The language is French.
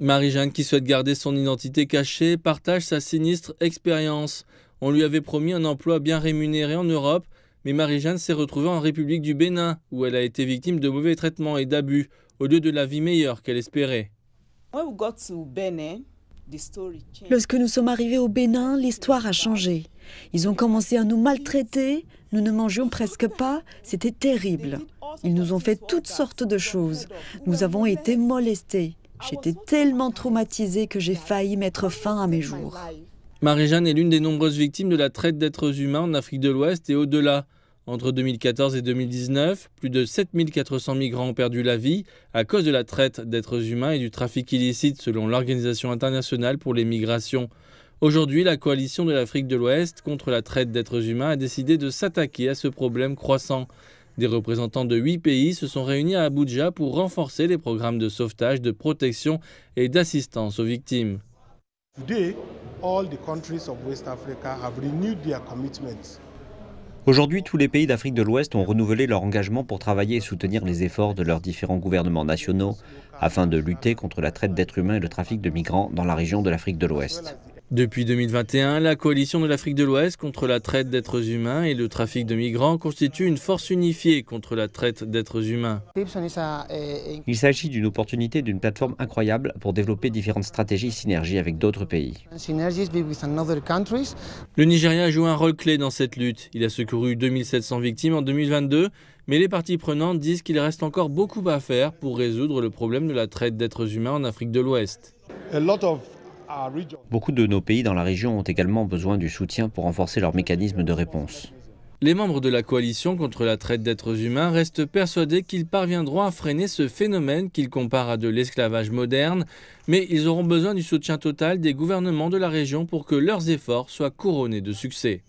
Marie-Jeanne, qui souhaite garder son identité cachée, partage sa sinistre expérience. On lui avait promis un emploi bien rémunéré en Europe, mais Marie-Jeanne s'est retrouvée en République du Bénin, où elle a été victime de mauvais traitements et d'abus, au lieu de la vie meilleure qu'elle espérait. Lorsque nous sommes arrivés au Bénin, l'histoire a changé. Ils ont commencé à nous maltraiter, nous ne mangeons presque pas, c'était terrible. Ils nous ont fait toutes sortes de choses. Nous avons été molestés. J'étais tellement traumatisée que j'ai failli mettre fin à mes jours. Marie-Jeanne est l'une des nombreuses victimes de la traite d'êtres humains en Afrique de l'Ouest et au-delà. Entre 2014 et 2019, plus de 7400 migrants ont perdu la vie à cause de la traite d'êtres humains et du trafic illicite selon l'Organisation internationale pour les migrations. Aujourd'hui, la coalition de l'Afrique de l'Ouest contre la traite d'êtres humains a décidé de s'attaquer à ce problème croissant. Des représentants de huit pays se sont réunis à Abuja pour renforcer les programmes de sauvetage, de protection et d'assistance aux victimes. Aujourd'hui, tous les pays d'Afrique de l'Ouest ont renouvelé leur engagement pour travailler et soutenir les efforts de leurs différents gouvernements nationaux afin de lutter contre la traite d'êtres humains et le trafic de migrants dans la région de l'Afrique de l'Ouest. Depuis 2021, la coalition de l'Afrique de l'Ouest contre la traite d'êtres humains et le trafic de migrants constitue une force unifiée contre la traite d'êtres humains. Il s'agit d'une opportunité d'une plateforme incroyable pour développer différentes stratégies et synergies avec d'autres pays. Le Nigeria joue un rôle clé dans cette lutte. Il a secouru 2700 victimes en 2022, mais les parties prenantes disent qu'il reste encore beaucoup à faire pour résoudre le problème de la traite d'êtres humains en Afrique de l'Ouest. Beaucoup de nos pays dans la région ont également besoin du soutien pour renforcer leurs mécanismes de réponse. Les membres de la coalition contre la traite d'êtres humains restent persuadés qu'ils parviendront à freiner ce phénomène qu'ils comparent à de l'esclavage moderne, mais ils auront besoin du soutien total des gouvernements de la région pour que leurs efforts soient couronnés de succès.